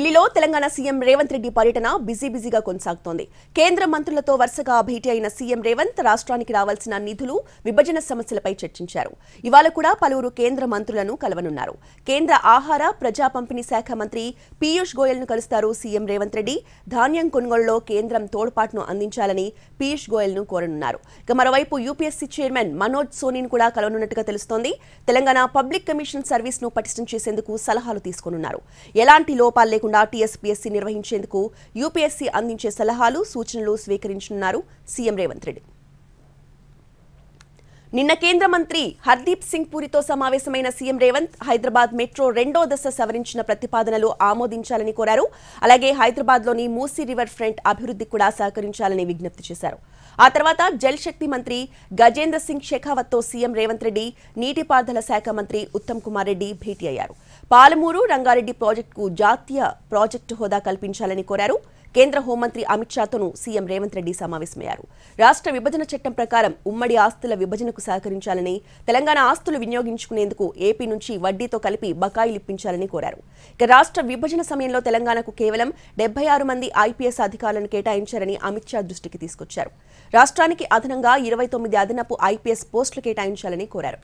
ఢిల్లీలో తెలంగాణ సీఎం రేవంత్ రెడ్డి పర్యటన బిజీ బిజీగా కొనసాగుతోంది కేంద్ర మంత్రులతో వరుసగా భేటీ అయిన సీఎం రేవంత్ రాష్ట్రానికి రావాల్సిన నిధులు విభజన సమస్యలపై చర్చించారు ఇవాళ కూడా పలువురు కేంద్ర మంత్రులను కలవనున్నారు కేంద్ర ఆహార ప్రజా పంపిణీ శాఖ మంత్రి పీయూష్ గోయల్ ను కలుస్తారు సీఎం రేవంత్ రెడ్డి ధాన్యం కొనుగోలులో కేంద్రం తోడ్పాటును అందించాలని పీయూష్ గోయల్ ను కోరనున్నారు ఇక మరోవైపు యూపీఎస్సీ చైర్మన్ మనోజ్ సోనీని కూడా కలవనున్నట్టుగా తెలుస్తోంది తెలంగాణ పబ్లిక్ కమిషన్ సర్వీస్ ను పటిష్టం చేసేందుకు సలహాలు తీసుకోనున్నారు ఎలాంటి లోపాలు లేకుండా టీఎస్పీఎస్సీ నిర్వహించేందుకు యూపీఎస్సీ అందించే సలహాలు సూచనలు స్వీకరించనున్నారు సీఎం రేవంత్ రెడ్డి నిన్న కేంద్ర మంత్రి హర్దీప్ సింగ్ పూరితో సమావేశమైన సీఎం రేవంత్ హైదరాబాద్ మెట్రో రెండో దశ సవరించిన ప్రతిపాదనలు ఆమోదించాలని కోరారు అలాగే హైదరాబాద్ లోని మూసీ రివర్ ఫ్రంట్ అభివృద్ధి కూడా సహకరించాలని విజ్ఞప్తి చేశారు ఆ తర్వాత జల్ శక్తి మంత్రి గజేంద్ర సింగ్ షెఖావత్తో సీఎం రేవంత్ రెడ్డి నీటిపారుదల శాఖ మంత్రి ఉత్తమ్ కుమార్ రెడ్డి భేటీ అయ్యారు పాలమూరు రంగారెడ్డి ప్రాజెక్టుకు జాతీయ ప్రాజెక్టు హోదా కల్పించాలని కోరారు కేంద్ర హోంమంత్రి అమిత్ షాతోనూ సీఎం రేవంత్ రెడ్డి సమావేశమయ్యారు రాష్ట్ర విభజన చట్టం ప్రకారం ఉమ్మడి ఆస్తుల విభజనకు సహకరించాలని తెలంగాణ ఆస్తులు వినియోగించుకునేందుకు ఏపీ నుంచి వడ్డీతో కలిపి బకాయిలు ఇప్పించాలని కోరారు ఇక రాష్ట్ర విభజన సమయంలో తెలంగాణకు కేవలం డెబ్బై ఆరు మంది ఐపీఎస్ అధికారులను కేటాయించారని అమిత్ షా దృష్టికి తీసుకొచ్చారు రాష్ట్రానికి అదనంగా ఇరవై తొమ్మిది అదనపు ఐపీఎస్ పోస్టులు కేటాయించాలని కోరారు